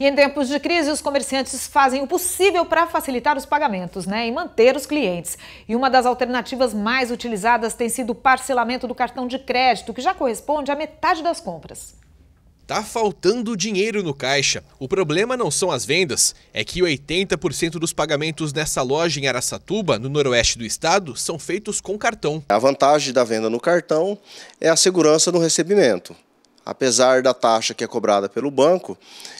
E em tempos de crise, os comerciantes fazem o possível para facilitar os pagamentos né, e manter os clientes. E uma das alternativas mais utilizadas tem sido o parcelamento do cartão de crédito, que já corresponde à metade das compras. Tá faltando dinheiro no caixa. O problema não são as vendas, é que 80% dos pagamentos nessa loja em Aracatuba, no noroeste do estado, são feitos com cartão. A vantagem da venda no cartão é a segurança no recebimento apesar da taxa que é cobrada pelo banco,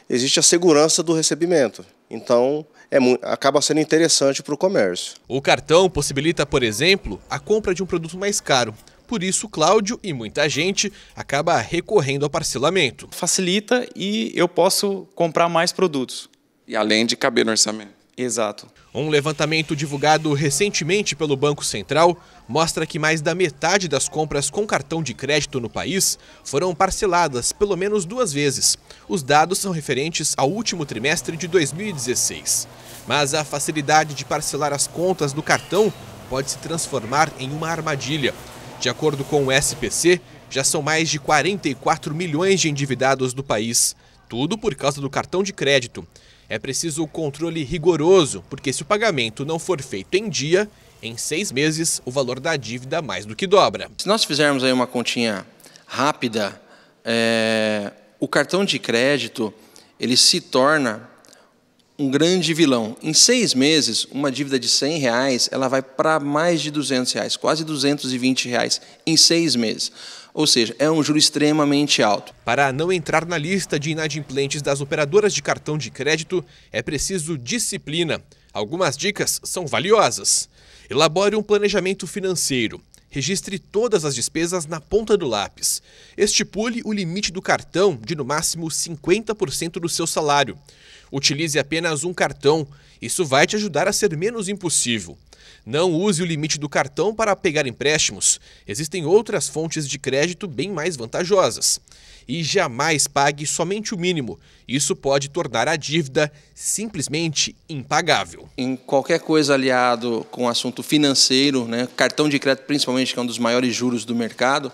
existe a segurança do recebimento. Então, é, acaba sendo interessante para o comércio. O cartão possibilita, por exemplo, a compra de um produto mais caro. Por isso, Cláudio e muita gente acaba recorrendo ao parcelamento. Facilita e eu posso comprar mais produtos. E além de caber no orçamento. Exato. Um levantamento divulgado recentemente pelo Banco Central mostra que mais da metade das compras com cartão de crédito no país foram parceladas pelo menos duas vezes. Os dados são referentes ao último trimestre de 2016. Mas a facilidade de parcelar as contas do cartão pode se transformar em uma armadilha. De acordo com o SPC, já são mais de 44 milhões de endividados do país. Tudo por causa do cartão de crédito é preciso o controle rigoroso, porque se o pagamento não for feito em dia, em seis meses o valor da dívida mais do que dobra. Se nós fizermos aí uma continha rápida, é, o cartão de crédito ele se torna um grande vilão. Em seis meses, uma dívida de 100 reais, ela vai para mais de 200 reais, quase 220 reais em seis meses. Ou seja, é um juro extremamente alto. Para não entrar na lista de inadimplentes das operadoras de cartão de crédito, é preciso disciplina. Algumas dicas são valiosas. Elabore um planejamento financeiro. Registre todas as despesas na ponta do lápis. Estipule o limite do cartão de no máximo 50% do seu salário. Utilize apenas um cartão, isso vai te ajudar a ser menos impossível. Não use o limite do cartão para pegar empréstimos. Existem outras fontes de crédito bem mais vantajosas. E jamais pague somente o mínimo. Isso pode tornar a dívida simplesmente impagável. Em qualquer coisa aliado com assunto financeiro, né, cartão de crédito principalmente, que é um dos maiores juros do mercado,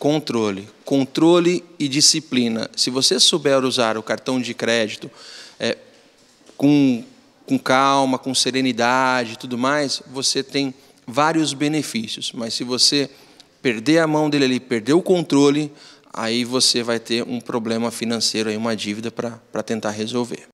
Controle. Controle e disciplina. Se você souber usar o cartão de crédito é, com, com calma, com serenidade e tudo mais, você tem vários benefícios. Mas se você perder a mão dele ali, perder o controle, aí você vai ter um problema financeiro, aí uma dívida para tentar resolver.